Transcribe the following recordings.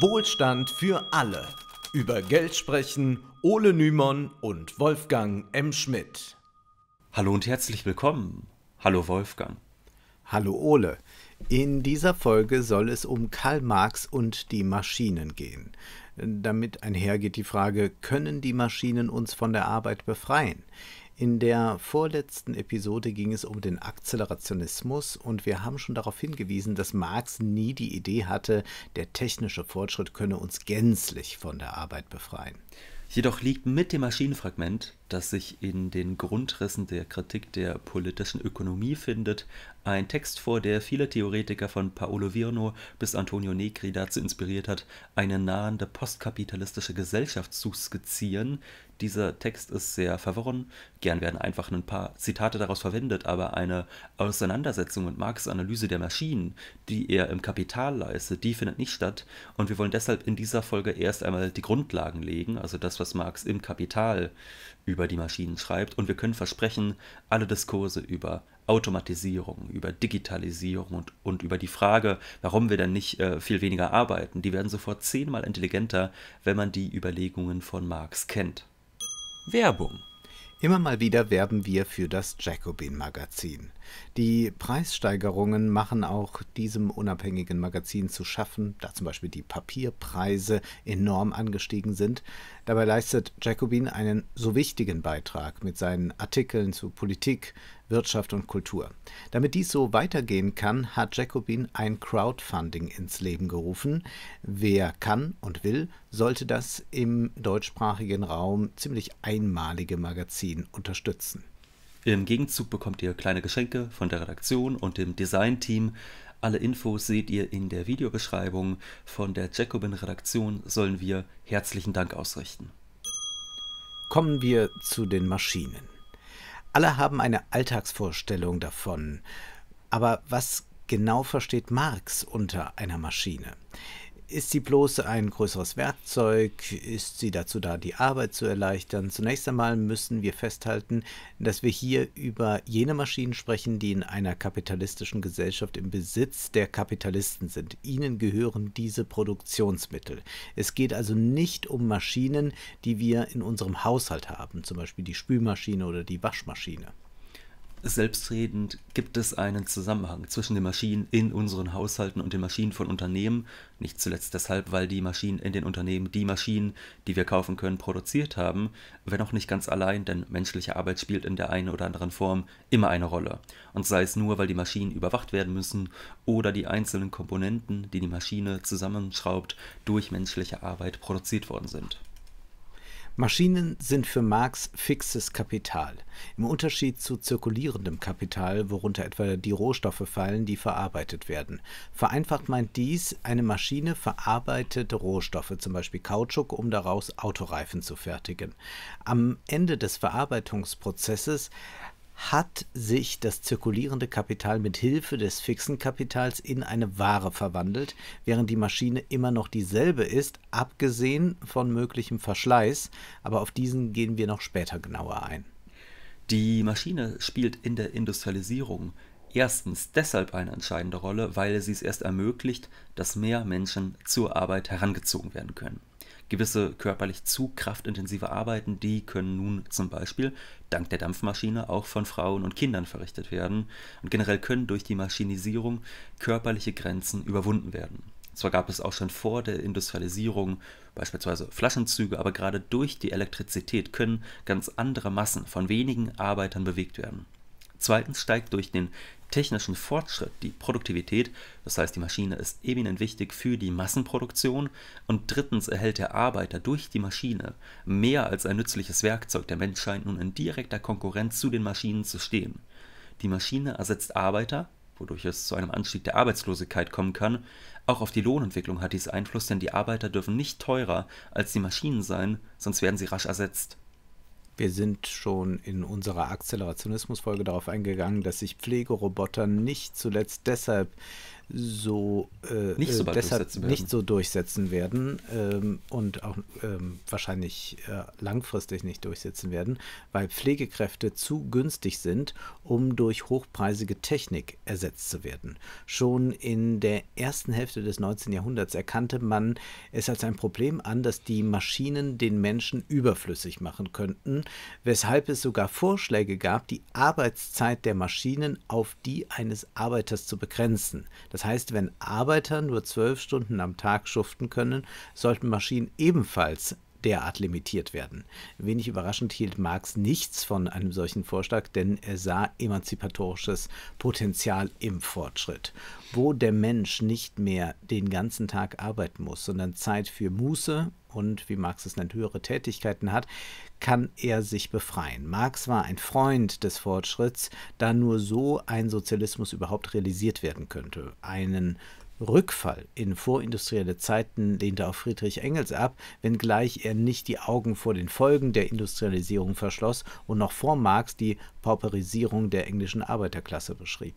Wohlstand für alle. Über Geld sprechen Ole Nymon und Wolfgang M. Schmidt. Hallo und herzlich willkommen. Hallo Wolfgang. Hallo Ole. In dieser Folge soll es um Karl Marx und die Maschinen gehen. Damit einhergeht die Frage, können die Maschinen uns von der Arbeit befreien? In der vorletzten Episode ging es um den Akzelerationismus und wir haben schon darauf hingewiesen, dass Marx nie die Idee hatte, der technische Fortschritt könne uns gänzlich von der Arbeit befreien. Jedoch liegt mit dem Maschinenfragment, das sich in den Grundrissen der Kritik der politischen Ökonomie findet, ein Text vor, der viele Theoretiker von Paolo Virno bis Antonio Negri dazu inspiriert hat, eine nahende postkapitalistische Gesellschaft zu skizzieren, dieser Text ist sehr verworren. Gern werden einfach ein paar Zitate daraus verwendet, aber eine Auseinandersetzung mit Marx' Analyse der Maschinen, die er im Kapital leistet, die findet nicht statt. Und wir wollen deshalb in dieser Folge erst einmal die Grundlagen legen, also das, was Marx im Kapital über die Maschinen schreibt. Und wir können versprechen, alle Diskurse über Automatisierung, über Digitalisierung und, und über die Frage, warum wir denn nicht äh, viel weniger arbeiten, die werden sofort zehnmal intelligenter, wenn man die Überlegungen von Marx kennt. Werbung. Immer mal wieder werben wir für das Jacobin Magazin. Die Preissteigerungen machen auch diesem unabhängigen Magazin zu schaffen, da zum Beispiel die Papierpreise enorm angestiegen sind. Dabei leistet Jacobin einen so wichtigen Beitrag mit seinen Artikeln zu Politik, Wirtschaft und Kultur. Damit dies so weitergehen kann, hat Jacobin ein Crowdfunding ins Leben gerufen. Wer kann und will, sollte das im deutschsprachigen Raum ziemlich einmalige Magazin unterstützen. Im Gegenzug bekommt ihr kleine Geschenke von der Redaktion und dem Designteam. Alle Infos seht ihr in der Videobeschreibung. Von der Jacobin Redaktion sollen wir herzlichen Dank ausrichten. Kommen wir zu den Maschinen. Alle haben eine Alltagsvorstellung davon. Aber was genau versteht Marx unter einer Maschine? Ist sie bloß ein größeres Werkzeug? Ist sie dazu da, die Arbeit zu erleichtern? Zunächst einmal müssen wir festhalten, dass wir hier über jene Maschinen sprechen, die in einer kapitalistischen Gesellschaft im Besitz der Kapitalisten sind. Ihnen gehören diese Produktionsmittel. Es geht also nicht um Maschinen, die wir in unserem Haushalt haben, zum Beispiel die Spülmaschine oder die Waschmaschine selbstredend gibt es einen Zusammenhang zwischen den Maschinen in unseren Haushalten und den Maschinen von Unternehmen. Nicht zuletzt deshalb, weil die Maschinen in den Unternehmen die Maschinen, die wir kaufen können, produziert haben. Wenn auch nicht ganz allein, denn menschliche Arbeit spielt in der einen oder anderen Form immer eine Rolle. Und sei es nur, weil die Maschinen überwacht werden müssen oder die einzelnen Komponenten, die die Maschine zusammenschraubt, durch menschliche Arbeit produziert worden sind. Maschinen sind für Marx fixes Kapital, im Unterschied zu zirkulierendem Kapital, worunter etwa die Rohstoffe fallen, die verarbeitet werden. Vereinfacht meint dies, eine Maschine verarbeitet Rohstoffe, zum Beispiel Kautschuk, um daraus Autoreifen zu fertigen. Am Ende des Verarbeitungsprozesses hat sich das zirkulierende Kapital mit Hilfe des fixen Kapitals in eine Ware verwandelt, während die Maschine immer noch dieselbe ist, abgesehen von möglichem Verschleiß, aber auf diesen gehen wir noch später genauer ein. Die Maschine spielt in der Industrialisierung erstens deshalb eine entscheidende Rolle, weil sie es erst ermöglicht, dass mehr Menschen zur Arbeit herangezogen werden können. Gewisse körperlich zu kraftintensive Arbeiten, die können nun zum Beispiel dank der Dampfmaschine auch von Frauen und Kindern verrichtet werden und generell können durch die Maschinisierung körperliche Grenzen überwunden werden. Zwar gab es auch schon vor der Industrialisierung beispielsweise Flaschenzüge, aber gerade durch die Elektrizität können ganz andere Massen von wenigen Arbeitern bewegt werden. Zweitens steigt durch den technischen Fortschritt, die Produktivität, das heißt die Maschine ist eminent wichtig für die Massenproduktion und drittens erhält der Arbeiter durch die Maschine mehr als ein nützliches Werkzeug. Der Mensch scheint nun in direkter Konkurrenz zu den Maschinen zu stehen. Die Maschine ersetzt Arbeiter, wodurch es zu einem Anstieg der Arbeitslosigkeit kommen kann. Auch auf die Lohnentwicklung hat dies Einfluss, denn die Arbeiter dürfen nicht teurer als die Maschinen sein, sonst werden sie rasch ersetzt. Wir sind schon in unserer Akzelerationismus-Folge darauf eingegangen, dass sich Pflegeroboter nicht zuletzt deshalb so, äh, nicht so äh, deshalb nicht so durchsetzen werden ähm, und auch ähm, wahrscheinlich äh, langfristig nicht durchsetzen werden, weil Pflegekräfte zu günstig sind, um durch hochpreisige Technik ersetzt zu werden. Schon in der ersten Hälfte des 19. Jahrhunderts erkannte man es als ein Problem an, dass die Maschinen den Menschen überflüssig machen könnten, weshalb es sogar Vorschläge gab, die Arbeitszeit der Maschinen auf die eines Arbeiters zu begrenzen. Das heißt, wenn Arbeiter nur zwölf Stunden am Tag schuften können, sollten Maschinen ebenfalls derart limitiert werden. Wenig überraschend hielt Marx nichts von einem solchen Vorschlag, denn er sah emanzipatorisches Potenzial im Fortschritt. Wo der Mensch nicht mehr den ganzen Tag arbeiten muss, sondern Zeit für Muße und, wie Marx es nennt, höhere Tätigkeiten hat, kann er sich befreien. Marx war ein Freund des Fortschritts, da nur so ein Sozialismus überhaupt realisiert werden könnte. Einen Rückfall in vorindustrielle Zeiten lehnte auch Friedrich Engels ab, wenngleich er nicht die Augen vor den Folgen der Industrialisierung verschloss und noch vor Marx die Pauperisierung der englischen Arbeiterklasse beschrieb.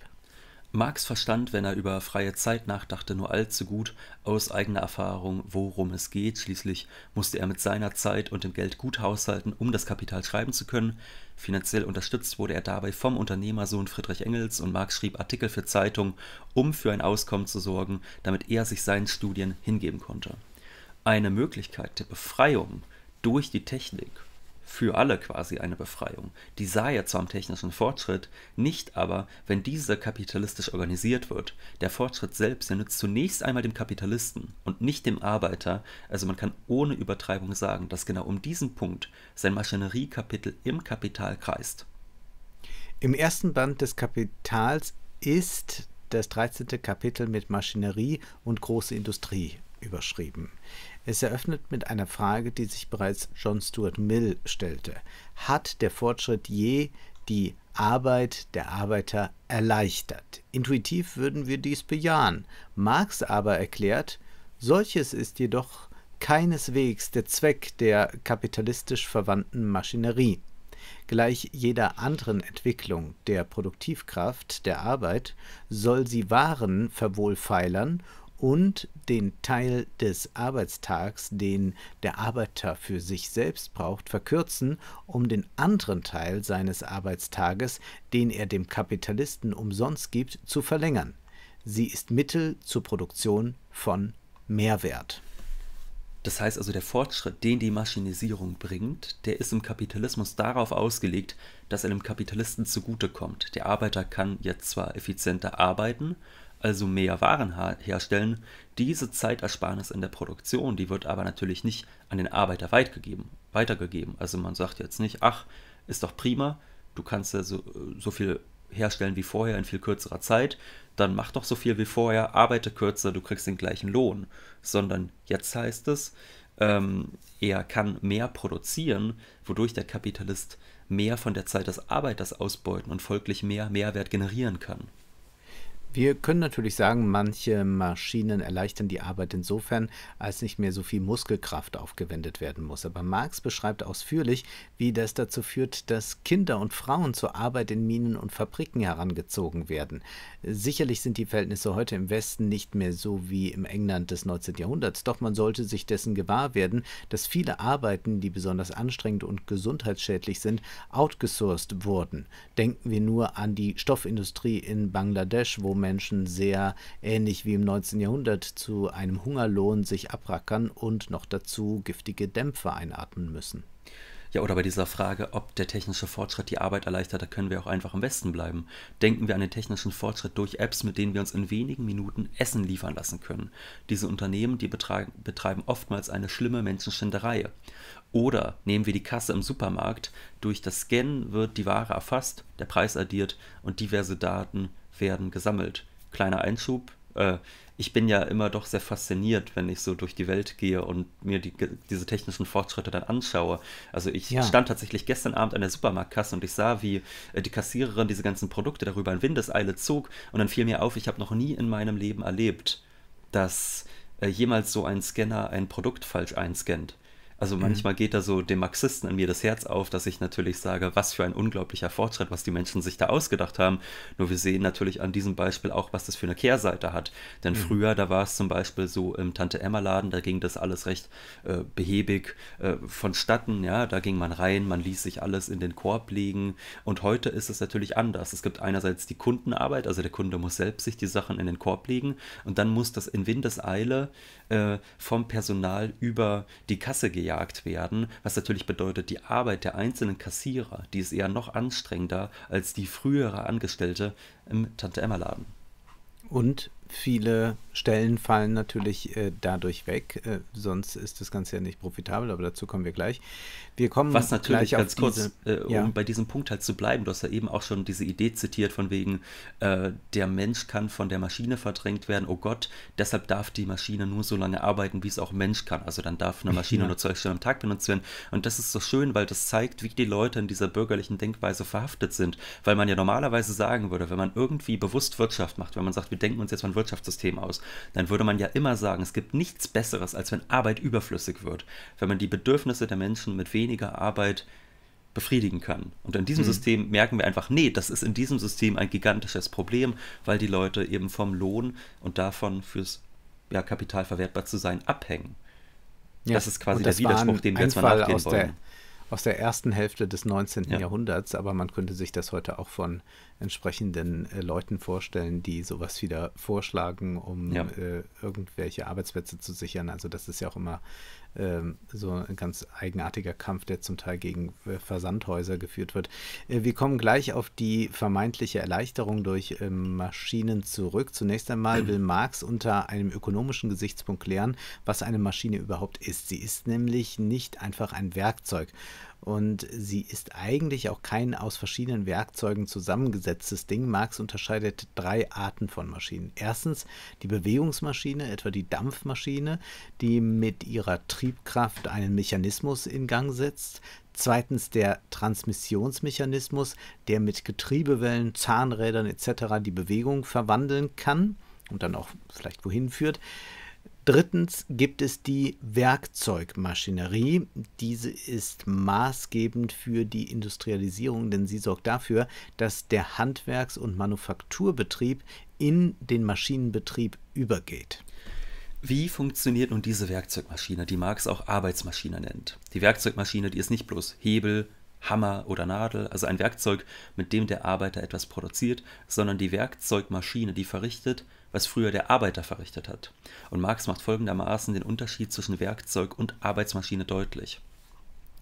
Marx verstand, wenn er über freie Zeit nachdachte, nur allzu gut aus eigener Erfahrung, worum es geht. Schließlich musste er mit seiner Zeit und dem Geld gut haushalten, um das Kapital schreiben zu können. Finanziell unterstützt wurde er dabei vom Unternehmersohn Friedrich Engels und Marx schrieb Artikel für Zeitungen, um für ein Auskommen zu sorgen, damit er sich seinen Studien hingeben konnte. Eine Möglichkeit der Befreiung durch die Technik für alle quasi eine Befreiung. Die sah ja zwar am technischen Fortschritt, nicht aber, wenn dieser kapitalistisch organisiert wird. Der Fortschritt selbst, der nützt zunächst einmal dem Kapitalisten und nicht dem Arbeiter. Also man kann ohne Übertreibung sagen, dass genau um diesen Punkt sein Maschineriekapitel im Kapital kreist. Im ersten Band des Kapitals ist das 13. Kapitel mit Maschinerie und große Industrie überschrieben. Es eröffnet mit einer Frage, die sich bereits John Stuart Mill stellte. Hat der Fortschritt je die Arbeit der Arbeiter erleichtert? Intuitiv würden wir dies bejahen. Marx aber erklärt, solches ist jedoch keineswegs der Zweck der kapitalistisch verwandten Maschinerie. Gleich jeder anderen Entwicklung der Produktivkraft der Arbeit soll sie Waren verwohlfeilern und den Teil des Arbeitstags, den der Arbeiter für sich selbst braucht, verkürzen, um den anderen Teil seines Arbeitstages, den er dem Kapitalisten umsonst gibt, zu verlängern. Sie ist Mittel zur Produktion von Mehrwert. Das heißt also, der Fortschritt, den die Maschinisierung bringt, der ist im Kapitalismus darauf ausgelegt, dass er dem Kapitalisten zugutekommt. Der Arbeiter kann jetzt zwar effizienter arbeiten, also mehr Waren herstellen. Diese Zeitersparnis in der Produktion, die wird aber natürlich nicht an den Arbeiter weitergegeben. Also man sagt jetzt nicht, ach, ist doch prima, du kannst ja so, so viel herstellen wie vorher in viel kürzerer Zeit, dann mach doch so viel wie vorher, arbeite kürzer, du kriegst den gleichen Lohn. Sondern jetzt heißt es, ähm, er kann mehr produzieren, wodurch der Kapitalist mehr von der Zeit des Arbeiters ausbeuten und folglich mehr Mehrwert generieren kann. Wir können natürlich sagen, manche Maschinen erleichtern die Arbeit insofern, als nicht mehr so viel Muskelkraft aufgewendet werden muss. Aber Marx beschreibt ausführlich, wie das dazu führt, dass Kinder und Frauen zur Arbeit in Minen und Fabriken herangezogen werden. Sicherlich sind die Verhältnisse heute im Westen nicht mehr so wie im England des 19. Jahrhunderts, doch man sollte sich dessen gewahr werden, dass viele Arbeiten, die besonders anstrengend und gesundheitsschädlich sind, outgesourced wurden. Denken wir nur an die Stoffindustrie in Bangladesch, wo Menschen sehr ähnlich wie im 19. Jahrhundert zu einem Hungerlohn sich abrackern und noch dazu giftige Dämpfe einatmen müssen. Ja, oder bei dieser Frage, ob der technische Fortschritt die Arbeit erleichtert, da können wir auch einfach am besten bleiben. Denken wir an den technischen Fortschritt durch Apps, mit denen wir uns in wenigen Minuten Essen liefern lassen können. Diese Unternehmen, die betreiben oftmals eine schlimme Menschenschinderei. Oder nehmen wir die Kasse im Supermarkt, durch das Scannen wird die Ware erfasst, der Preis addiert und diverse Daten werden gesammelt. Kleiner Einschub. Äh, ich bin ja immer doch sehr fasziniert, wenn ich so durch die Welt gehe und mir die, diese technischen Fortschritte dann anschaue. Also ich ja. stand tatsächlich gestern Abend an der Supermarktkasse und ich sah, wie äh, die Kassiererin diese ganzen Produkte darüber in Windeseile zog und dann fiel mir auf, ich habe noch nie in meinem Leben erlebt, dass äh, jemals so ein Scanner ein Produkt falsch einscannt. Also mhm. manchmal mhm. geht da so dem Marxisten in mir das Herz auf, dass ich natürlich sage, was für ein unglaublicher Fortschritt, was die Menschen sich da ausgedacht haben. Nur wir sehen natürlich an diesem Beispiel auch, was das für eine Kehrseite hat. Denn mhm. früher, da war es zum Beispiel so im Tante-Emma-Laden, da ging das alles recht äh, behäbig äh, vonstatten. Ja, da ging man rein, man ließ sich alles in den Korb legen. Und heute ist es natürlich anders. Es gibt einerseits die Kundenarbeit, also der Kunde muss selbst sich die Sachen in den Korb legen und dann muss das in Windeseile äh, vom Personal über die Kasse gejagt gejagt werden, was natürlich bedeutet, die Arbeit der einzelnen Kassierer, die ist eher noch anstrengender als die frühere Angestellte im Tante-Emma-Laden. Und viele Stellen fallen natürlich äh, dadurch weg, äh, sonst ist das Ganze ja nicht profitabel, aber dazu kommen wir gleich. Wir kommen Was natürlich gleich ganz kurz, diese, äh, um bei diesem Punkt halt zu bleiben, du hast ja eben auch schon diese Idee zitiert, von wegen, äh, der Mensch kann von der Maschine verdrängt werden, oh Gott, deshalb darf die Maschine nur so lange arbeiten, wie es auch Mensch kann. Also dann darf eine Maschine ja. nur zwölf Stunden am Tag benutzt werden. Und das ist so schön, weil das zeigt, wie die Leute in dieser bürgerlichen Denkweise verhaftet sind, weil man ja normalerweise sagen würde, wenn man irgendwie bewusst Wirtschaft macht, wenn man sagt, wir denken uns jetzt mal Wirtschaftssystem aus, dann würde man ja immer sagen, es gibt nichts Besseres, als wenn Arbeit überflüssig wird, wenn man die Bedürfnisse der Menschen mit weniger Arbeit befriedigen kann. Und in diesem mhm. System merken wir einfach, nee, das ist in diesem System ein gigantisches Problem, weil die Leute eben vom Lohn und davon fürs ja, Kapital verwertbar zu sein abhängen. Ja, das ist quasi das der Widerspruch, den wir jetzt mal nachgehen wollen. Der aus der ersten Hälfte des 19. Ja. Jahrhunderts, aber man könnte sich das heute auch von entsprechenden äh, Leuten vorstellen, die sowas wieder vorschlagen, um ja. äh, irgendwelche Arbeitsplätze zu sichern. Also das ist ja auch immer ähm, so ein ganz eigenartiger Kampf, der zum Teil gegen Versandhäuser geführt wird. Äh, wir kommen gleich auf die vermeintliche Erleichterung durch ähm, Maschinen zurück. Zunächst einmal will Marx unter einem ökonomischen Gesichtspunkt klären, was eine Maschine überhaupt ist. Sie ist nämlich nicht einfach ein Werkzeug. Und sie ist eigentlich auch kein aus verschiedenen Werkzeugen zusammengesetztes Ding. Marx unterscheidet drei Arten von Maschinen. Erstens die Bewegungsmaschine, etwa die Dampfmaschine, die mit ihrer Triebkraft einen Mechanismus in Gang setzt. Zweitens der Transmissionsmechanismus, der mit Getriebewellen, Zahnrädern etc. die Bewegung verwandeln kann und dann auch vielleicht wohin führt. Drittens gibt es die Werkzeugmaschinerie. Diese ist maßgebend für die Industrialisierung, denn sie sorgt dafür, dass der Handwerks- und Manufakturbetrieb in den Maschinenbetrieb übergeht. Wie funktioniert nun diese Werkzeugmaschine, die Marx auch Arbeitsmaschine nennt? Die Werkzeugmaschine, die ist nicht bloß Hebel, Hammer oder Nadel, also ein Werkzeug, mit dem der Arbeiter etwas produziert, sondern die Werkzeugmaschine, die verrichtet was früher der Arbeiter verrichtet hat. Und Marx macht folgendermaßen den Unterschied zwischen Werkzeug und Arbeitsmaschine deutlich.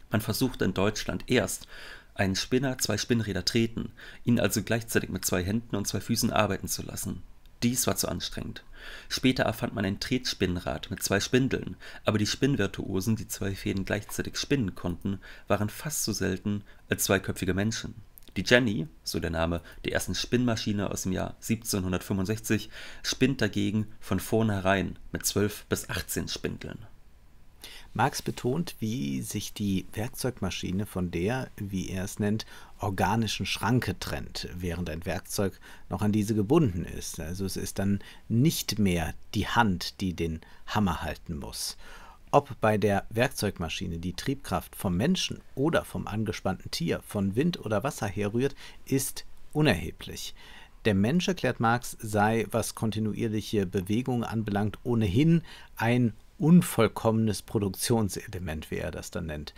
Man versucht in Deutschland erst, einen Spinner zwei Spinnräder treten, ihn also gleichzeitig mit zwei Händen und zwei Füßen arbeiten zu lassen. Dies war zu anstrengend. Später erfand man ein Tretspinnrad mit zwei Spindeln, aber die Spinnvirtuosen, die zwei Fäden gleichzeitig spinnen konnten, waren fast so selten als zweiköpfige Menschen. Die Jenny, so der Name der ersten Spinnmaschine aus dem Jahr 1765, spinnt dagegen von vornherein mit 12 bis 18 Spindeln. Marx betont, wie sich die Werkzeugmaschine von der, wie er es nennt, organischen Schranke trennt, während ein Werkzeug noch an diese gebunden ist. Also es ist dann nicht mehr die Hand, die den Hammer halten muss. Ob bei der Werkzeugmaschine die Triebkraft vom Menschen oder vom angespannten Tier, von Wind oder Wasser herrührt, ist unerheblich. Der Mensch, erklärt Marx, sei, was kontinuierliche Bewegungen anbelangt, ohnehin ein unvollkommenes Produktionselement, wie er das dann nennt.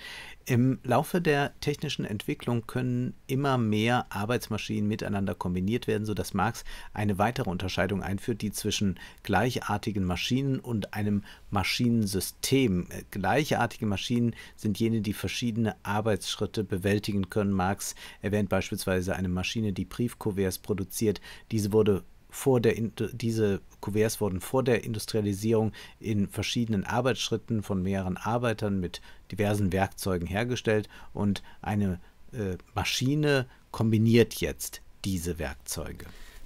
Im Laufe der technischen Entwicklung können immer mehr Arbeitsmaschinen miteinander kombiniert werden, sodass Marx eine weitere Unterscheidung einführt, die zwischen gleichartigen Maschinen und einem Maschinensystem. Äh, gleichartige Maschinen sind jene, die verschiedene Arbeitsschritte bewältigen können. Marx erwähnt beispielsweise eine Maschine, die Briefkuverts produziert. Diese wurde vor der, diese Kuverts wurden vor der Industrialisierung in verschiedenen Arbeitsschritten von mehreren Arbeitern mit diversen Werkzeugen hergestellt und eine äh, Maschine kombiniert jetzt diese Werkzeuge.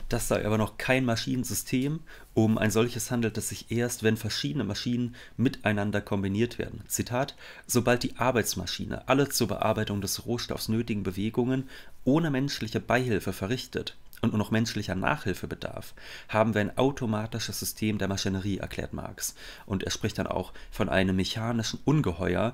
Das sei aber noch kein Maschinensystem. Um ein solches handelt es sich erst, wenn verschiedene Maschinen miteinander kombiniert werden. Zitat: Sobald die Arbeitsmaschine alle zur Bearbeitung des Rohstoffs nötigen Bewegungen ohne menschliche Beihilfe verrichtet, und nur noch menschlicher Nachhilfe bedarf, haben wir ein automatisches System der Maschinerie, erklärt Marx. Und er spricht dann auch von einem mechanischen Ungeheuer,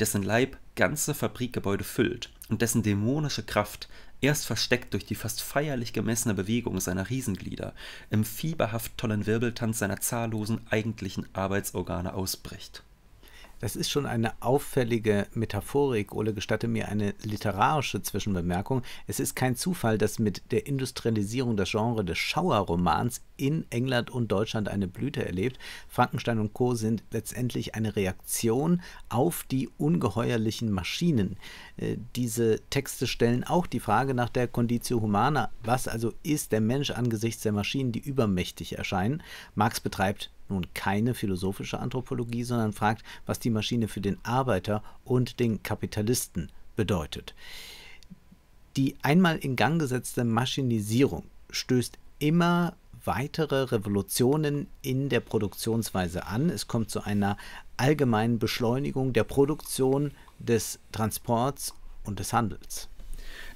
dessen Leib ganze Fabrikgebäude füllt und dessen dämonische Kraft, erst versteckt durch die fast feierlich gemessene Bewegung seiner Riesenglieder, im fieberhaft tollen Wirbeltanz seiner zahllosen eigentlichen Arbeitsorgane ausbricht. Das ist schon eine auffällige Metaphorik. Ole, gestatte mir eine literarische Zwischenbemerkung. Es ist kein Zufall, dass mit der Industrialisierung das Genre des Schauerromans in England und Deutschland eine Blüte erlebt. Frankenstein und Co. sind letztendlich eine Reaktion auf die ungeheuerlichen Maschinen. Äh, diese Texte stellen auch die Frage nach der Conditio Humana. Was also ist der Mensch angesichts der Maschinen, die übermächtig erscheinen? Marx betreibt nun keine philosophische Anthropologie, sondern fragt, was die Maschine für den Arbeiter und den Kapitalisten bedeutet. Die einmal in Gang gesetzte Maschinisierung stößt immer weitere Revolutionen in der Produktionsweise an. Es kommt zu einer allgemeinen Beschleunigung der Produktion, des Transports und des Handels.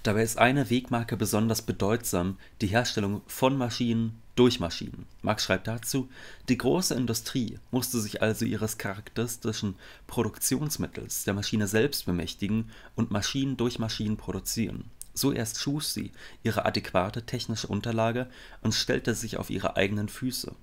Dabei ist eine Wegmarke besonders bedeutsam, die Herstellung von Maschinen durch Maschinen. Marx schreibt dazu, die große Industrie musste sich also ihres charakteristischen Produktionsmittels der Maschine selbst bemächtigen und Maschinen durch Maschinen produzieren. So erst schuf sie ihre adäquate technische Unterlage und stellte sich auf ihre eigenen Füße.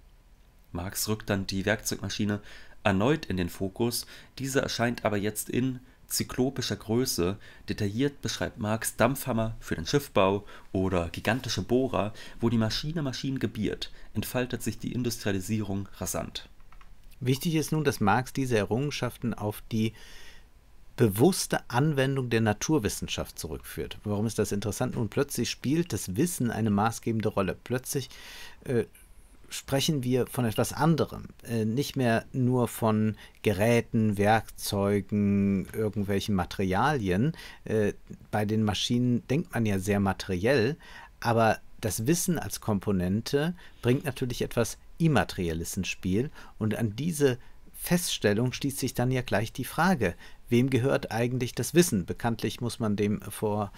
Marx rückt dann die Werkzeugmaschine erneut in den Fokus, diese erscheint aber jetzt in zyklopischer Größe. Detailliert beschreibt Marx Dampfhammer für den Schiffbau oder gigantische Bohrer, wo die Maschine Maschinen gebiert, entfaltet sich die Industrialisierung rasant. Wichtig ist nun, dass Marx diese Errungenschaften auf die bewusste Anwendung der Naturwissenschaft zurückführt. Warum ist das interessant? Nun, plötzlich spielt das Wissen eine maßgebende Rolle. Plötzlich äh, sprechen wir von etwas anderem. Äh, nicht mehr nur von Geräten, Werkzeugen, irgendwelchen Materialien. Äh, bei den Maschinen denkt man ja sehr materiell, aber das Wissen als Komponente bringt natürlich etwas Immaterielles ins Spiel und an diese Feststellung schließt sich dann ja gleich die Frage, wem gehört eigentlich das Wissen? Bekanntlich muss man dem vor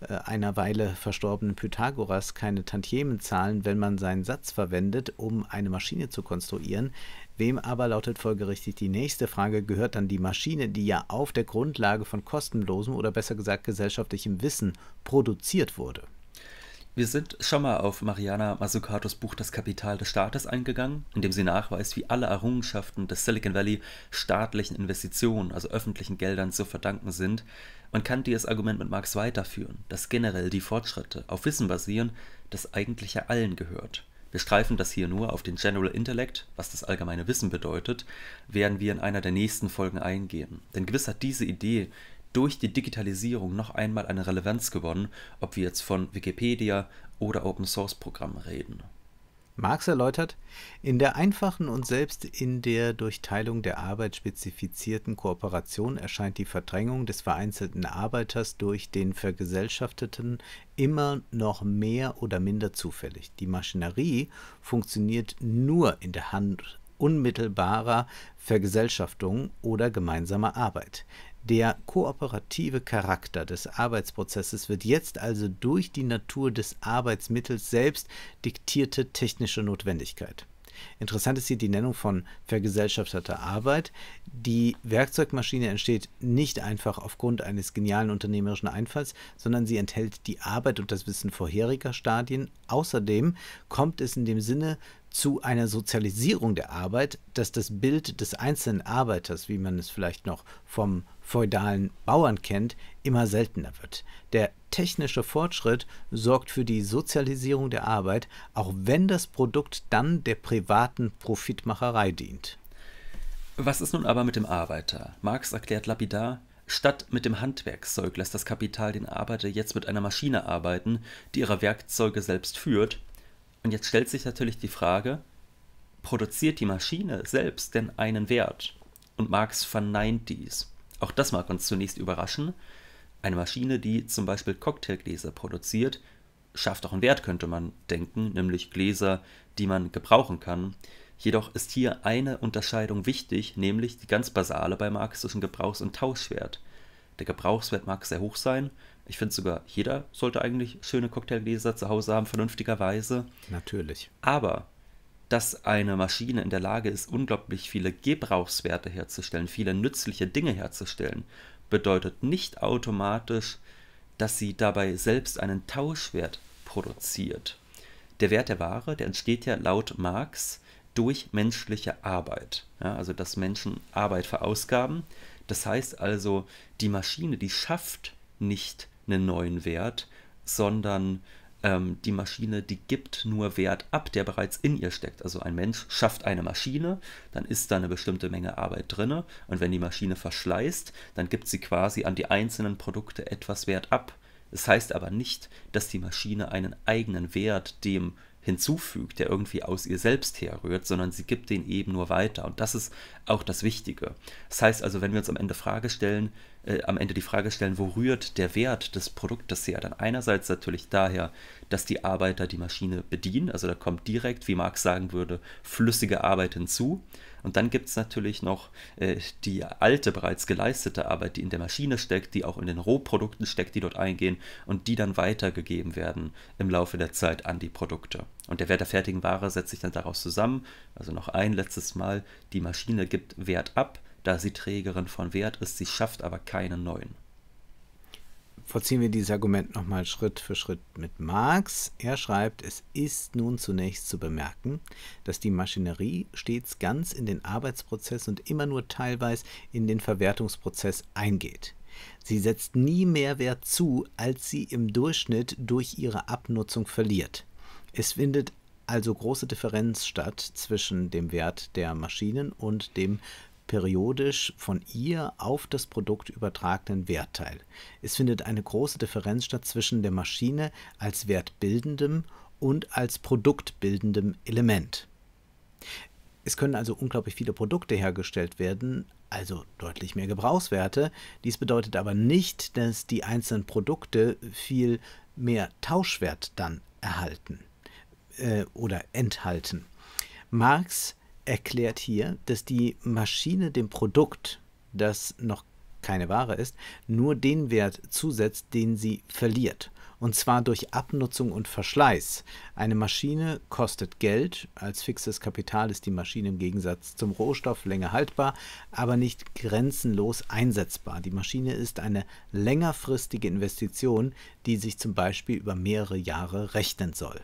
äh, einer Weile verstorbenen Pythagoras keine Tantiemen zahlen, wenn man seinen Satz verwendet, um eine Maschine zu konstruieren. Wem aber lautet folgerichtig die nächste Frage, gehört dann die Maschine, die ja auf der Grundlage von kostenlosem oder besser gesagt gesellschaftlichem Wissen produziert wurde? Wir sind schon mal auf Mariana Mazzucatos Buch Das Kapital des Staates eingegangen, in dem sie nachweist, wie alle Errungenschaften des Silicon Valley staatlichen Investitionen, also öffentlichen Geldern, zu verdanken sind. Man kann dieses Argument mit Marx weiterführen, dass generell die Fortschritte auf Wissen basieren, das eigentlich ja allen gehört. Wir streifen das hier nur auf den General Intellect, was das allgemeine Wissen bedeutet, werden wir in einer der nächsten Folgen eingehen. Denn gewiss hat diese Idee durch die Digitalisierung noch einmal eine Relevanz gewonnen, ob wir jetzt von Wikipedia oder Open Source Programmen reden. Marx erläutert, in der einfachen und selbst in der durch Teilung der Arbeit spezifizierten Kooperation erscheint die Verdrängung des vereinzelten Arbeiters durch den Vergesellschafteten immer noch mehr oder minder zufällig. Die Maschinerie funktioniert nur in der Hand unmittelbarer Vergesellschaftung oder gemeinsamer Arbeit. Der kooperative Charakter des Arbeitsprozesses wird jetzt also durch die Natur des Arbeitsmittels selbst diktierte technische Notwendigkeit. Interessant ist hier die Nennung von vergesellschafteter Arbeit. Die Werkzeugmaschine entsteht nicht einfach aufgrund eines genialen unternehmerischen Einfalls, sondern sie enthält die Arbeit und das Wissen vorheriger Stadien. Außerdem kommt es in dem Sinne zu einer Sozialisierung der Arbeit, dass das Bild des einzelnen Arbeiters, wie man es vielleicht noch vom feudalen Bauern kennt, immer seltener wird. Der technische Fortschritt sorgt für die Sozialisierung der Arbeit, auch wenn das Produkt dann der privaten Profitmacherei dient. Was ist nun aber mit dem Arbeiter? Marx erklärt lapidar, Statt mit dem Handwerkszeug lässt das Kapital den Arbeiter jetzt mit einer Maschine arbeiten, die ihre Werkzeuge selbst führt und jetzt stellt sich natürlich die Frage, produziert die Maschine selbst denn einen Wert? Und Marx verneint dies. Auch das mag uns zunächst überraschen. Eine Maschine, die zum Beispiel Cocktailgläser produziert, schafft auch einen Wert, könnte man denken, nämlich Gläser, die man gebrauchen kann. Jedoch ist hier eine Unterscheidung wichtig, nämlich die ganz basale bei Marx zwischen Gebrauchs- und Tauschwert. Der Gebrauchswert mag sehr hoch sein, ich finde sogar, jeder sollte eigentlich schöne Cocktailgläser zu Hause haben, vernünftigerweise. Natürlich. Aber dass eine Maschine in der Lage ist, unglaublich viele Gebrauchswerte herzustellen, viele nützliche Dinge herzustellen, bedeutet nicht automatisch, dass sie dabei selbst einen Tauschwert produziert. Der Wert der Ware, der entsteht ja laut Marx durch menschliche Arbeit. Ja, also dass Menschen Arbeit verausgaben. Das heißt also, die Maschine, die schafft nicht einen neuen Wert, sondern ähm, die Maschine, die gibt nur Wert ab, der bereits in ihr steckt. Also ein Mensch schafft eine Maschine, dann ist da eine bestimmte Menge Arbeit drin und wenn die Maschine verschleißt, dann gibt sie quasi an die einzelnen Produkte etwas Wert ab. Das heißt aber nicht, dass die Maschine einen eigenen Wert dem hinzufügt, der irgendwie aus ihr selbst herrührt, sondern sie gibt den eben nur weiter. Und das ist auch das Wichtige. Das heißt also, wenn wir uns am Ende Frage stellen, äh, am Ende die Frage stellen, wo rührt der Wert des Produktes her? Dann einerseits natürlich daher, dass die Arbeiter die Maschine bedienen, also da kommt direkt, wie Marx sagen würde, flüssige Arbeit hinzu. Und dann gibt es natürlich noch äh, die alte, bereits geleistete Arbeit, die in der Maschine steckt, die auch in den Rohprodukten steckt, die dort eingehen und die dann weitergegeben werden im Laufe der Zeit an die Produkte. Und der Wert der fertigen Ware setzt sich dann daraus zusammen. Also noch ein letztes Mal, die Maschine gibt Wert ab da sie Trägerin von Wert ist, sie schafft aber keinen neuen. Verziehen wir dieses Argument nochmal Schritt für Schritt mit Marx. Er schreibt, es ist nun zunächst zu bemerken, dass die Maschinerie stets ganz in den Arbeitsprozess und immer nur teilweise in den Verwertungsprozess eingeht. Sie setzt nie mehr Wert zu, als sie im Durchschnitt durch ihre Abnutzung verliert. Es findet also große Differenz statt zwischen dem Wert der Maschinen und dem periodisch von ihr auf das Produkt übertragenen Wertteil. Es findet eine große Differenz statt zwischen der Maschine als wertbildendem und als produktbildendem Element. Es können also unglaublich viele Produkte hergestellt werden, also deutlich mehr Gebrauchswerte. Dies bedeutet aber nicht, dass die einzelnen Produkte viel mehr Tauschwert dann erhalten äh, oder enthalten. Marx erklärt hier, dass die Maschine dem Produkt, das noch keine Ware ist, nur den Wert zusetzt, den sie verliert. Und zwar durch Abnutzung und Verschleiß. Eine Maschine kostet Geld. Als fixes Kapital ist die Maschine im Gegensatz zum Rohstoff länger haltbar, aber nicht grenzenlos einsetzbar. Die Maschine ist eine längerfristige Investition, die sich zum Beispiel über mehrere Jahre rechnen soll.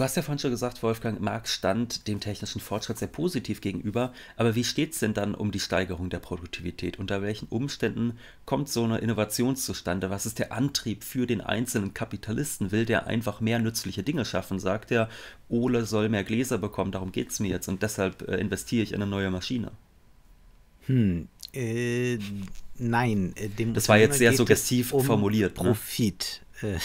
Du hast ja vorhin schon gesagt, Wolfgang Marx stand dem technischen Fortschritt sehr positiv gegenüber. Aber wie steht es denn dann um die Steigerung der Produktivität? Unter welchen Umständen kommt so eine Innovation zustande? Was ist der Antrieb für den einzelnen Kapitalisten? Will der einfach mehr nützliche Dinge schaffen? Sagt er, Ole soll mehr Gläser bekommen, darum geht es mir jetzt und deshalb äh, investiere ich in eine neue Maschine? Hm, äh, nein. Äh, dem das war jetzt sehr suggestiv um formuliert. Ne? Profit. Ne?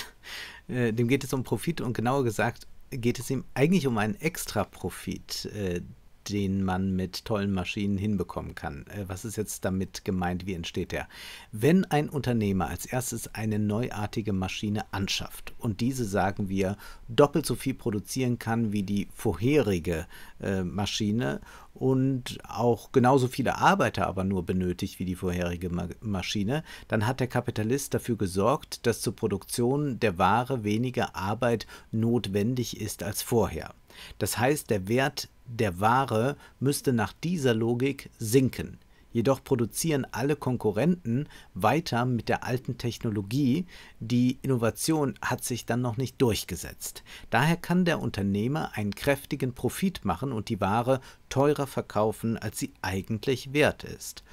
Äh, dem geht es um Profit und genauer gesagt geht es ihm eigentlich um einen Extraprofit, äh, den man mit tollen Maschinen hinbekommen kann. Äh, was ist jetzt damit gemeint? Wie entsteht der? Wenn ein Unternehmer als erstes eine neuartige Maschine anschafft und diese, sagen wir, doppelt so viel produzieren kann wie die vorherige äh, Maschine und auch genauso viele Arbeiter aber nur benötigt wie die vorherige Maschine, dann hat der Kapitalist dafür gesorgt, dass zur Produktion der Ware weniger Arbeit notwendig ist als vorher. Das heißt, der Wert der Ware müsste nach dieser Logik sinken. Jedoch produzieren alle Konkurrenten weiter mit der alten Technologie. Die Innovation hat sich dann noch nicht durchgesetzt. Daher kann der Unternehmer einen kräftigen Profit machen und die Ware teurer verkaufen, als sie eigentlich wert ist.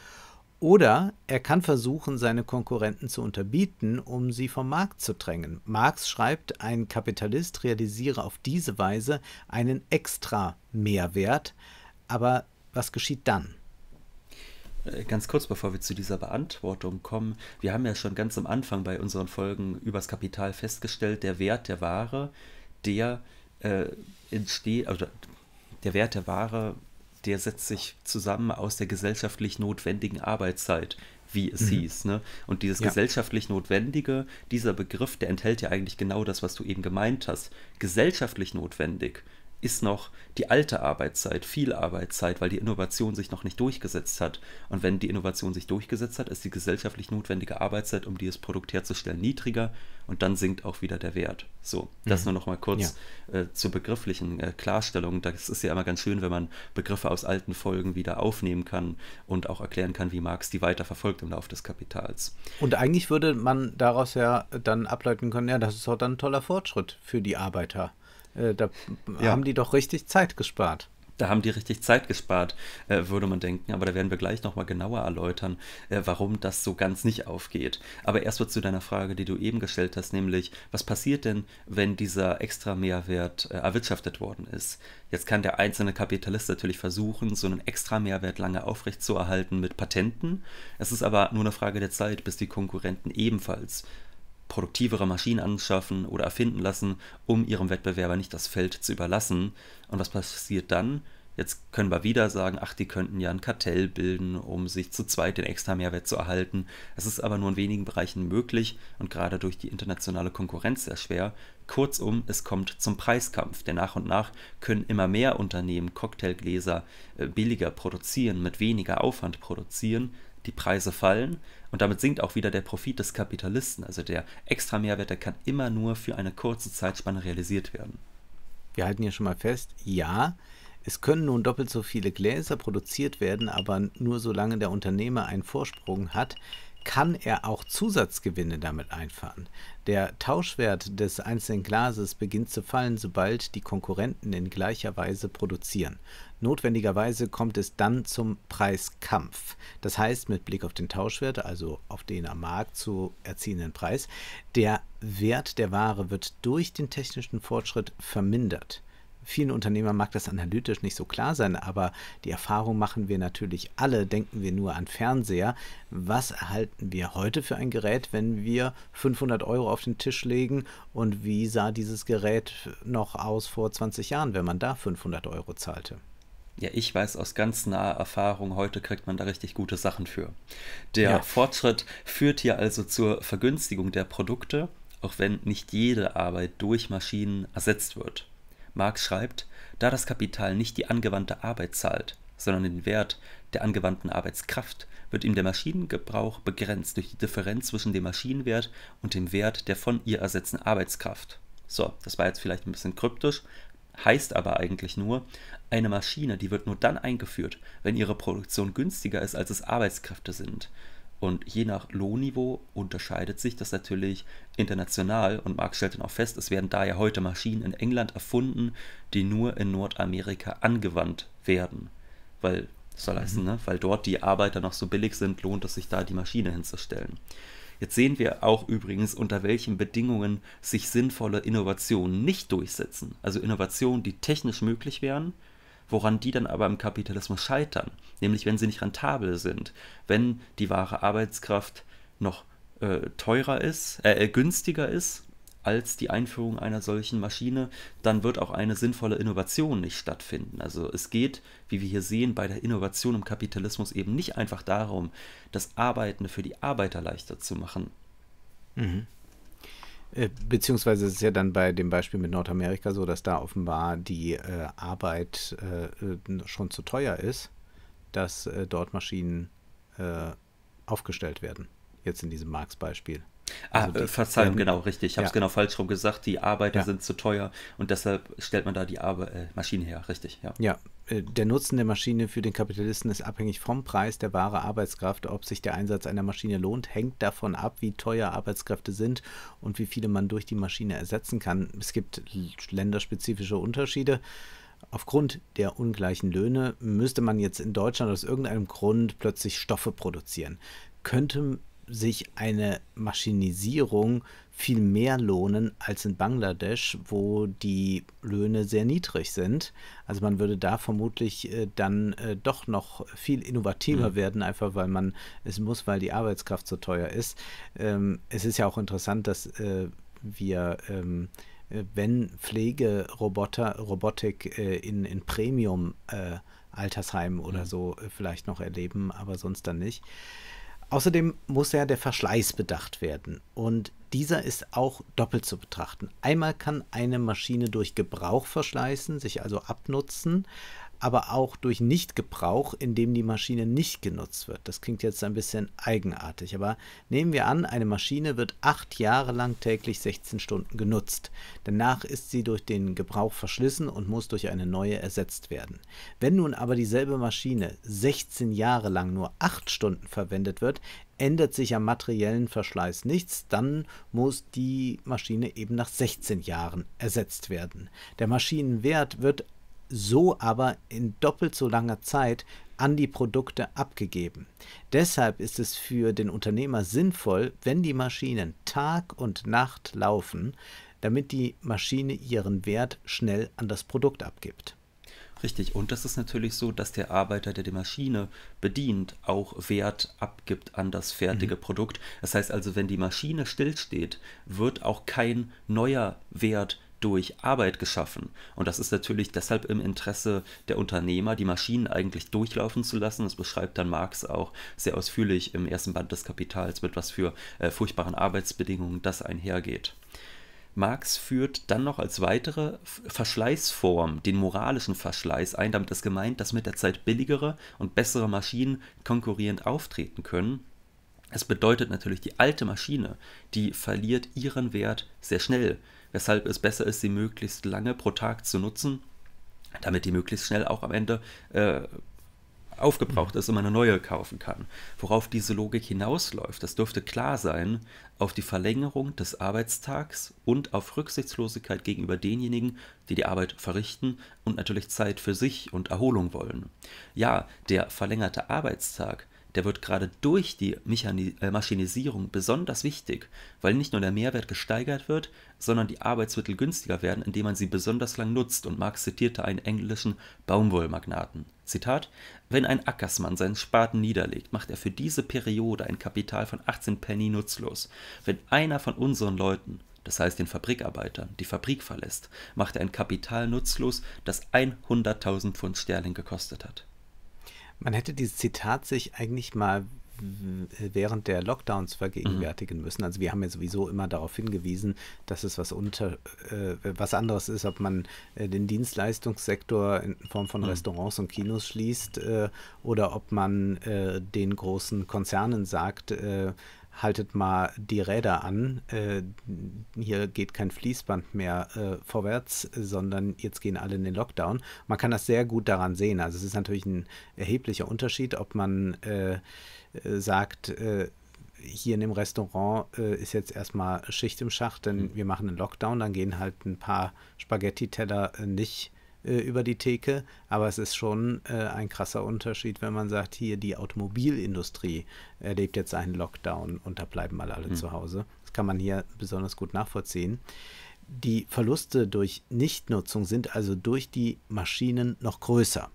Oder er kann versuchen, seine Konkurrenten zu unterbieten, um sie vom Markt zu drängen. Marx schreibt, ein Kapitalist realisiere auf diese Weise einen extra Mehrwert. Aber was geschieht dann? Äh, ganz kurz, bevor wir zu dieser Beantwortung kommen, wir haben ja schon ganz am Anfang bei unseren Folgen übers Kapital festgestellt, der Wert der Ware, der äh, entsteht, also der Wert der Ware, der setzt sich zusammen aus der gesellschaftlich notwendigen Arbeitszeit, wie es mhm. hieß. Ne? Und dieses ja. gesellschaftlich Notwendige, dieser Begriff, der enthält ja eigentlich genau das, was du eben gemeint hast. Gesellschaftlich notwendig ist noch die alte Arbeitszeit, viel Arbeitszeit, weil die Innovation sich noch nicht durchgesetzt hat. Und wenn die Innovation sich durchgesetzt hat, ist die gesellschaftlich notwendige Arbeitszeit, um dieses Produkt herzustellen, niedriger und dann sinkt auch wieder der Wert. So, das mhm. nur noch mal kurz ja. äh, zur begrifflichen äh, Klarstellung. Das ist ja immer ganz schön, wenn man Begriffe aus alten Folgen wieder aufnehmen kann und auch erklären kann, wie Marx die weiter verfolgt im Laufe des Kapitals. Und eigentlich würde man daraus ja dann ableiten können, ja, das ist auch dann ein toller Fortschritt für die Arbeiter. Äh, da ja. haben die doch richtig Zeit gespart. Da haben die richtig Zeit gespart, äh, würde man denken. Aber da werden wir gleich nochmal genauer erläutern, äh, warum das so ganz nicht aufgeht. Aber erst mal zu deiner Frage, die du eben gestellt hast, nämlich, was passiert denn, wenn dieser extra Mehrwert erwirtschaftet worden ist? Jetzt kann der einzelne Kapitalist natürlich versuchen, so einen extra Mehrwert lange aufrechtzuerhalten mit Patenten. Es ist aber nur eine Frage der Zeit, bis die Konkurrenten ebenfalls produktivere Maschinen anschaffen oder erfinden lassen, um ihrem Wettbewerber nicht das Feld zu überlassen. Und was passiert dann? Jetzt können wir wieder sagen, ach, die könnten ja ein Kartell bilden, um sich zu zweit den extra Mehrwert zu erhalten. Es ist aber nur in wenigen Bereichen möglich und gerade durch die internationale Konkurrenz sehr schwer. Kurzum, es kommt zum Preiskampf, denn nach und nach können immer mehr Unternehmen Cocktailgläser äh, billiger produzieren, mit weniger Aufwand produzieren, die Preise fallen und damit sinkt auch wieder der Profit des Kapitalisten. Also der extra Mehrwert, der kann immer nur für eine kurze Zeitspanne realisiert werden. Wir halten hier schon mal fest, ja, es können nun doppelt so viele Gläser produziert werden, aber nur solange der Unternehmer einen Vorsprung hat, kann er auch Zusatzgewinne damit einfahren. Der Tauschwert des einzelnen Glases beginnt zu fallen, sobald die Konkurrenten in gleicher Weise produzieren. Notwendigerweise kommt es dann zum Preiskampf. Das heißt, mit Blick auf den Tauschwert, also auf den am Markt zu erziehenden Preis, der Wert der Ware wird durch den technischen Fortschritt vermindert. Vielen Unternehmern mag das analytisch nicht so klar sein, aber die Erfahrung machen wir natürlich alle. Denken wir nur an Fernseher. Was erhalten wir heute für ein Gerät, wenn wir 500 Euro auf den Tisch legen? Und wie sah dieses Gerät noch aus vor 20 Jahren, wenn man da 500 Euro zahlte? Ja, ich weiß aus ganz naher Erfahrung, heute kriegt man da richtig gute Sachen für. Der ja. Fortschritt führt hier also zur Vergünstigung der Produkte, auch wenn nicht jede Arbeit durch Maschinen ersetzt wird. Marx schreibt, da das Kapital nicht die angewandte Arbeit zahlt, sondern den Wert der angewandten Arbeitskraft, wird ihm der Maschinengebrauch begrenzt durch die Differenz zwischen dem Maschinenwert und dem Wert der von ihr ersetzten Arbeitskraft. So, das war jetzt vielleicht ein bisschen kryptisch, heißt aber eigentlich nur, eine Maschine, die wird nur dann eingeführt, wenn ihre Produktion günstiger ist, als es Arbeitskräfte sind. Und je nach Lohnniveau unterscheidet sich das natürlich international. Und Marx stellt dann auch fest, es werden daher heute Maschinen in England erfunden, die nur in Nordamerika angewandt werden. Weil, soll mhm. heißen, ne? weil dort die Arbeiter noch so billig sind, lohnt es sich da, die Maschine hinzustellen. Jetzt sehen wir auch übrigens, unter welchen Bedingungen sich sinnvolle Innovationen nicht durchsetzen. Also Innovationen, die technisch möglich wären, woran die dann aber im Kapitalismus scheitern. Nämlich wenn sie nicht rentabel sind, wenn die wahre Arbeitskraft noch äh, teurer ist, äh, äh günstiger ist als die Einführung einer solchen Maschine, dann wird auch eine sinnvolle Innovation nicht stattfinden. Also es geht, wie wir hier sehen, bei der Innovation im Kapitalismus eben nicht einfach darum, das Arbeiten für die Arbeiter leichter zu machen. Mhm. Äh, beziehungsweise ist es ja dann bei dem Beispiel mit Nordamerika so, dass da offenbar die äh, Arbeit äh, schon zu teuer ist, dass äh, dort Maschinen äh, aufgestellt werden. Jetzt in diesem Marx-Beispiel. Ah, also die, äh, Verzeihung, ähm, genau, richtig. Ich habe es ja. genau falsch rum gesagt. Die Arbeiter ja. sind zu teuer und deshalb stellt man da die Arbe äh, Maschine her, richtig. Ja. ja, äh, der Nutzen der Maschine für den Kapitalisten ist abhängig vom Preis der wahren Arbeitskraft. Ob sich der Einsatz einer Maschine lohnt, hängt davon ab, wie teuer Arbeitskräfte sind und wie viele man durch die Maschine ersetzen kann. Es gibt länderspezifische Unterschiede. Aufgrund der ungleichen Löhne müsste man jetzt in Deutschland aus irgendeinem Grund plötzlich Stoffe produzieren. Könnte sich eine Maschinisierung viel mehr lohnen als in Bangladesch, wo die Löhne sehr niedrig sind. Also man würde da vermutlich äh, dann äh, doch noch viel innovativer mhm. werden, einfach weil man es muss, weil die Arbeitskraft so teuer ist. Ähm, es ist ja auch interessant, dass äh, wir ähm, wenn Pflegeroboter, Robotik in, in Premium Altersheimen oder mhm. so vielleicht noch erleben, aber sonst dann nicht. Außerdem muss ja der Verschleiß bedacht werden und dieser ist auch doppelt zu betrachten. Einmal kann eine Maschine durch Gebrauch verschleißen, sich also abnutzen, aber auch durch Nichtgebrauch, indem die Maschine nicht genutzt wird. Das klingt jetzt ein bisschen eigenartig, aber nehmen wir an, eine Maschine wird acht Jahre lang täglich 16 Stunden genutzt. Danach ist sie durch den Gebrauch verschlissen und muss durch eine neue ersetzt werden. Wenn nun aber dieselbe Maschine 16 Jahre lang nur acht Stunden verwendet wird, ändert sich am materiellen Verschleiß nichts, dann muss die Maschine eben nach 16 Jahren ersetzt werden. Der Maschinenwert wird so aber in doppelt so langer Zeit an die Produkte abgegeben. Deshalb ist es für den Unternehmer sinnvoll, wenn die Maschinen Tag und Nacht laufen, damit die Maschine ihren Wert schnell an das Produkt abgibt. Richtig, und das ist natürlich so, dass der Arbeiter, der die Maschine bedient, auch Wert abgibt an das fertige mhm. Produkt. Das heißt also, wenn die Maschine stillsteht, wird auch kein neuer Wert durch Arbeit geschaffen. Und das ist natürlich deshalb im Interesse der Unternehmer, die Maschinen eigentlich durchlaufen zu lassen. Das beschreibt dann Marx auch sehr ausführlich im ersten Band des Kapitals, mit was für äh, furchtbaren Arbeitsbedingungen das einhergeht. Marx führt dann noch als weitere Verschleißform den moralischen Verschleiß ein. Damit ist gemeint, dass mit der Zeit billigere und bessere Maschinen konkurrierend auftreten können. Es bedeutet natürlich, die alte Maschine, die verliert ihren Wert sehr schnell weshalb es besser ist, sie möglichst lange pro Tag zu nutzen, damit die möglichst schnell auch am Ende äh, aufgebraucht ist und man eine neue kaufen kann. Worauf diese Logik hinausläuft, das dürfte klar sein, auf die Verlängerung des Arbeitstags und auf Rücksichtslosigkeit gegenüber denjenigen, die die Arbeit verrichten und natürlich Zeit für sich und Erholung wollen. Ja, der verlängerte Arbeitstag der wird gerade durch die Mechani äh, Maschinisierung besonders wichtig, weil nicht nur der Mehrwert gesteigert wird, sondern die Arbeitsmittel günstiger werden, indem man sie besonders lang nutzt. Und Marx zitierte einen englischen Baumwollmagnaten. Zitat: Wenn ein Ackersmann seinen Spaten niederlegt, macht er für diese Periode ein Kapital von 18 Penny nutzlos. Wenn einer von unseren Leuten, das heißt den Fabrikarbeitern, die Fabrik verlässt, macht er ein Kapital nutzlos, das 100.000 Pfund Sterling gekostet hat. Man hätte dieses Zitat sich eigentlich mal während der Lockdowns vergegenwärtigen mhm. müssen. Also wir haben ja sowieso immer darauf hingewiesen, dass es was unter äh, was anderes ist, ob man äh, den Dienstleistungssektor in Form von mhm. Restaurants und Kinos schließt äh, oder ob man äh, den großen Konzernen sagt, äh, haltet mal die Räder an, äh, hier geht kein Fließband mehr äh, vorwärts, sondern jetzt gehen alle in den Lockdown. Man kann das sehr gut daran sehen. Also es ist natürlich ein erheblicher Unterschied, ob man äh, äh sagt, äh, hier in dem Restaurant äh, ist jetzt erstmal Schicht im Schacht, denn mhm. wir machen einen Lockdown, dann gehen halt ein paar Spaghetti-Teller äh, nicht äh, über die Theke, aber es ist schon äh, ein krasser Unterschied, wenn man sagt, hier die Automobilindustrie erlebt äh, jetzt einen Lockdown und da bleiben mal alle mhm. zu Hause. Das kann man hier besonders gut nachvollziehen. Die Verluste durch Nichtnutzung sind also durch die Maschinen noch größer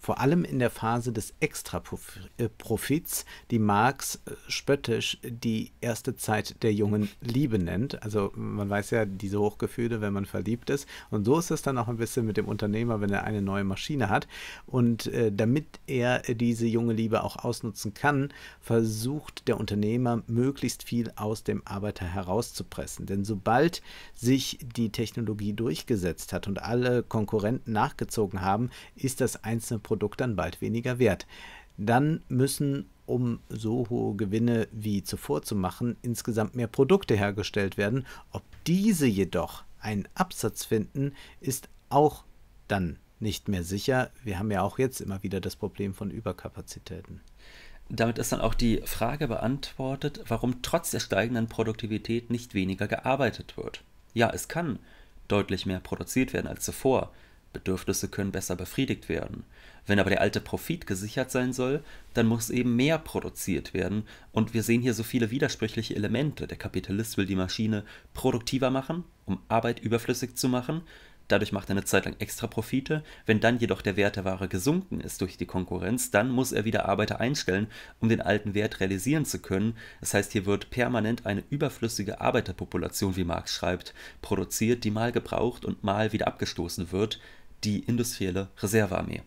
vor allem in der Phase des Extraprofits, die Marx äh, spöttisch die erste Zeit der jungen Liebe nennt. Also man weiß ja diese Hochgefühle, wenn man verliebt ist. Und so ist es dann auch ein bisschen mit dem Unternehmer, wenn er eine neue Maschine hat. Und äh, damit er diese junge Liebe auch ausnutzen kann, versucht der Unternehmer möglichst viel aus dem Arbeiter herauszupressen. Denn sobald sich die Technologie durchgesetzt hat und alle Konkurrenten nachgezogen haben, ist das einzelne Produkt dann bald weniger wert. Dann müssen, um so hohe Gewinne wie zuvor zu machen, insgesamt mehr Produkte hergestellt werden. Ob diese jedoch einen Absatz finden, ist auch dann nicht mehr sicher. Wir haben ja auch jetzt immer wieder das Problem von Überkapazitäten. Damit ist dann auch die Frage beantwortet, warum trotz der steigenden Produktivität nicht weniger gearbeitet wird. Ja, es kann deutlich mehr produziert werden als zuvor, Bedürfnisse können besser befriedigt werden. Wenn aber der alte Profit gesichert sein soll, dann muss eben mehr produziert werden. Und wir sehen hier so viele widersprüchliche Elemente. Der Kapitalist will die Maschine produktiver machen, um Arbeit überflüssig zu machen. Dadurch macht er eine Zeit lang extra Profite. Wenn dann jedoch der Wert der Ware gesunken ist durch die Konkurrenz, dann muss er wieder Arbeiter einstellen, um den alten Wert realisieren zu können. Das heißt, hier wird permanent eine überflüssige Arbeiterpopulation, wie Marx schreibt, produziert, die mal gebraucht und mal wieder abgestoßen wird die industrielle Reservearmee.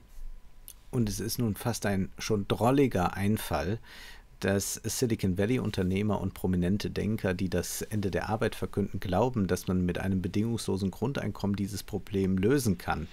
Und es ist nun fast ein schon drolliger Einfall, dass Silicon Valley-Unternehmer und prominente Denker, die das Ende der Arbeit verkünden, glauben, dass man mit einem bedingungslosen Grundeinkommen dieses Problem lösen kann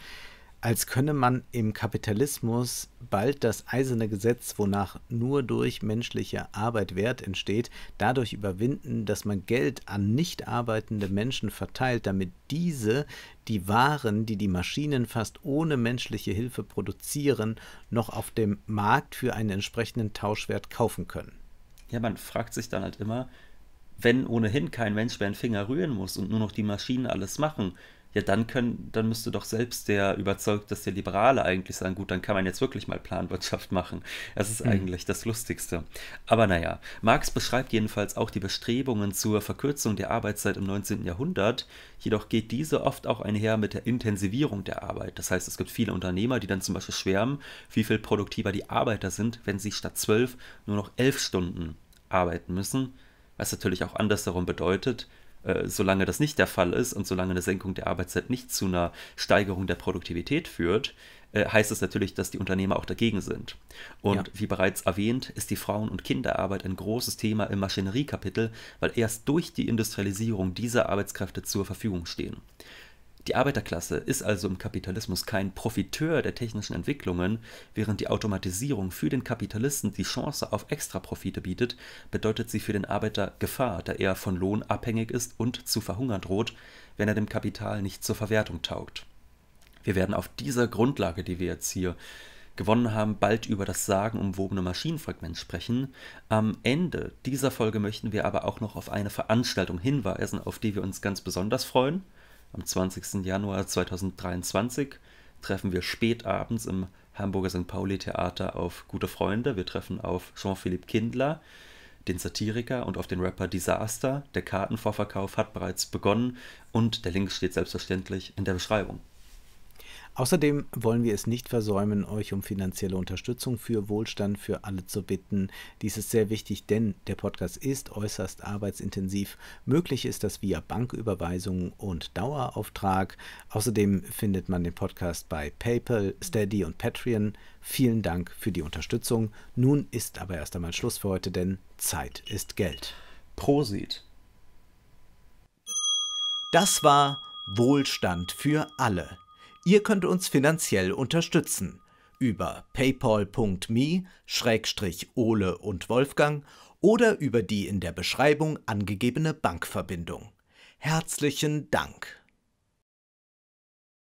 als könne man im Kapitalismus bald das eiserne Gesetz, wonach nur durch menschliche Arbeit Wert entsteht, dadurch überwinden, dass man Geld an nicht arbeitende Menschen verteilt, damit diese die Waren, die die Maschinen fast ohne menschliche Hilfe produzieren, noch auf dem Markt für einen entsprechenden Tauschwert kaufen können. Ja, man fragt sich dann halt immer, wenn ohnehin kein Mensch mehr einen Finger rühren muss und nur noch die Maschinen alles machen, ja, dann können, dann müsste doch selbst der überzeugteste Liberale eigentlich sagen, gut, dann kann man jetzt wirklich mal Planwirtschaft machen. Das ist mhm. eigentlich das Lustigste. Aber naja, Marx beschreibt jedenfalls auch die Bestrebungen zur Verkürzung der Arbeitszeit im 19. Jahrhundert, jedoch geht diese oft auch einher mit der Intensivierung der Arbeit. Das heißt, es gibt viele Unternehmer, die dann zum Beispiel schwärmen, wie viel produktiver die Arbeiter sind, wenn sie statt zwölf nur noch elf Stunden arbeiten müssen was natürlich auch andersherum bedeutet, äh, solange das nicht der Fall ist und solange eine Senkung der Arbeitszeit nicht zu einer Steigerung der Produktivität führt, äh, heißt das natürlich, dass die Unternehmer auch dagegen sind. Und ja. wie bereits erwähnt, ist die Frauen- und Kinderarbeit ein großes Thema im Maschineriekapitel, weil erst durch die Industrialisierung diese Arbeitskräfte zur Verfügung stehen. Die Arbeiterklasse ist also im Kapitalismus kein Profiteur der technischen Entwicklungen, während die Automatisierung für den Kapitalisten die Chance auf Extraprofite bietet, bedeutet sie für den Arbeiter Gefahr, da er von Lohn abhängig ist und zu verhungern droht, wenn er dem Kapital nicht zur Verwertung taugt. Wir werden auf dieser Grundlage, die wir jetzt hier gewonnen haben, bald über das sagenumwobene Maschinenfragment sprechen. Am Ende dieser Folge möchten wir aber auch noch auf eine Veranstaltung hinweisen, auf die wir uns ganz besonders freuen – am 20. Januar 2023 treffen wir spät abends im Hamburger St. Pauli Theater auf gute Freunde. Wir treffen auf Jean-Philippe Kindler, den Satiriker und auf den Rapper Disaster. Der Kartenvorverkauf hat bereits begonnen und der Link steht selbstverständlich in der Beschreibung. Außerdem wollen wir es nicht versäumen, euch um finanzielle Unterstützung für Wohlstand für alle zu bitten. Dies ist sehr wichtig, denn der Podcast ist äußerst arbeitsintensiv. Möglich ist das via Banküberweisung und Dauerauftrag. Außerdem findet man den Podcast bei PayPal, Steady und Patreon. Vielen Dank für die Unterstützung. Nun ist aber erst einmal Schluss für heute, denn Zeit ist Geld. Prosit. Das war Wohlstand für alle Ihr könnt uns finanziell unterstützen über paypal.me-ole und Wolfgang oder über die in der Beschreibung angegebene Bankverbindung. Herzlichen Dank!